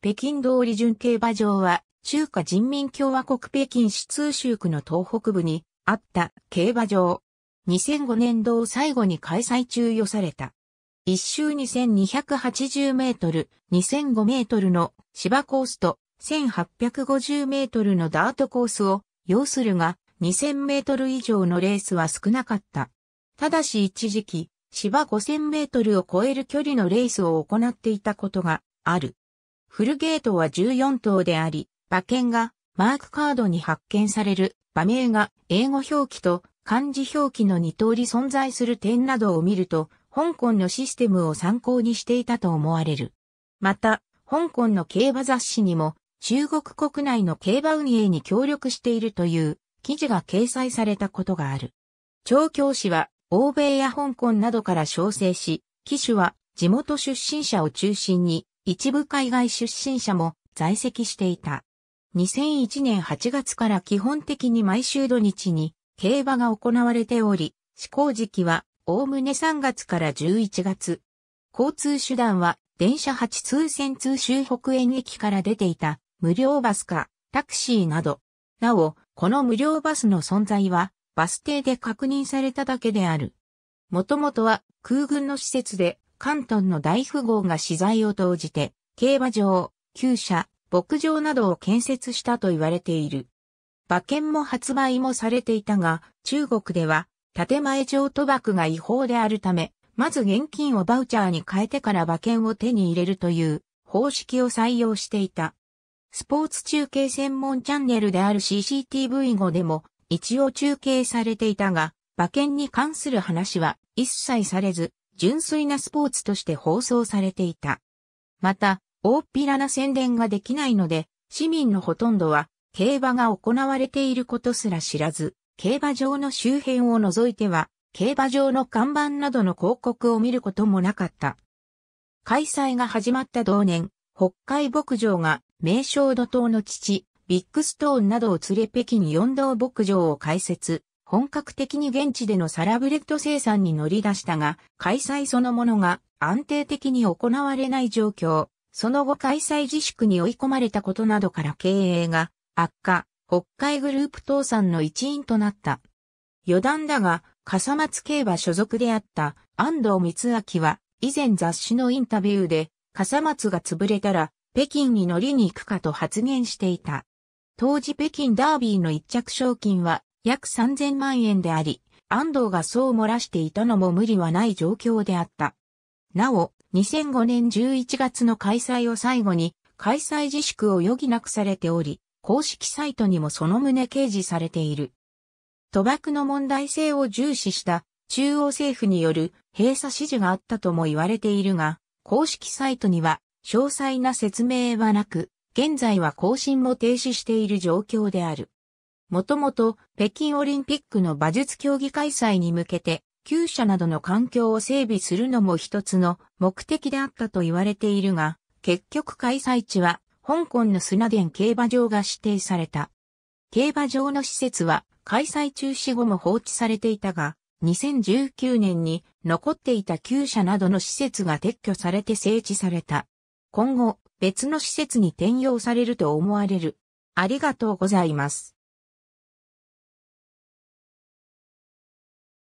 北京通り準競馬場は、中華人民共和国北京市通州区の東北部にあった競馬場。2005年度を最後に開催中予された。1周2280メートル、2005メートルの芝コースと1850メートルのダートコースを要するが2000メートル以上のレースは少なかった。ただし一時期、芝5000メートルを超える距離のレースを行っていたことがある。フルゲートは14頭であり、馬券がマークカードに発見される馬名が英語表記と漢字表記の2通り存在する点などを見ると、香港のシステムを参考にしていたと思われる。また、香港の競馬雑誌にも、中国国内の競馬運営に協力しているという記事が掲載されたことがある。調教師は欧米や香港などから招請し、騎手は地元出身者を中心に一部海外出身者も在籍していた。2001年8月から基本的に毎週土日に競馬が行われており、施行時期はおおむね3月から11月。交通手段は電車8通線通州北園駅から出ていた無料バスかタクシーなど。なお、この無料バスの存在はバス停で確認されただけである。もともとは空軍の施設で関東の大富豪が資材を投じて、競馬場、厩舎、牧場などを建設したと言われている。馬券も発売もされていたが、中国では、建前上賭博が違法であるため、まず現金をバウチャーに変えてから馬券を手に入れるという方式を採用していた。スポーツ中継専門チャンネルである CCTV 後でも一応中継されていたが、馬券に関する話は一切されず、純粋なスポーツとして放送されていた。また、大っぴらな宣伝ができないので、市民のほとんどは、競馬が行われていることすら知らず、競馬場の周辺を除いては、競馬場の看板などの広告を見ることもなかった。開催が始まった同年、北海牧場が名称怒涛の父、ビッグストーンなどを連れ北京四道牧場を開設、本格的に現地でのサラブレッド生産に乗り出したが、開催そのものが安定的に行われない状況、その後開催自粛に追い込まれたことなどから経営が悪化、北海グループ倒産の一因となった。余談だが、笠松競馬所属であった安藤光明は、以前雑誌のインタビューで、笠松が潰れたら、北京に乗りに行くかと発言していた。当時北京ダービーの一着賞金は約3000万円であり、安藤がそう漏らしていたのも無理はない状況であった。なお、2005年11月の開催を最後に、開催自粛を余儀なくされており、公式サイトにもその旨掲示されている。賭博の問題性を重視した中央政府による閉鎖指示があったとも言われているが、公式サイトには詳細な説明はなく、現在は更新も停止している状況である。もともと北京オリンピックの馬術競技開催に向けて、旧車などの環境を整備するのも一つの目的であったと言われているが、結局開催地は香港の砂田競馬場が指定された。競馬場の施設は開催中止後も放置されていたが、2019年に残っていた旧車などの施設が撤去されて整地された。今後、別の施設に転用されると思われる。ありがとうございます。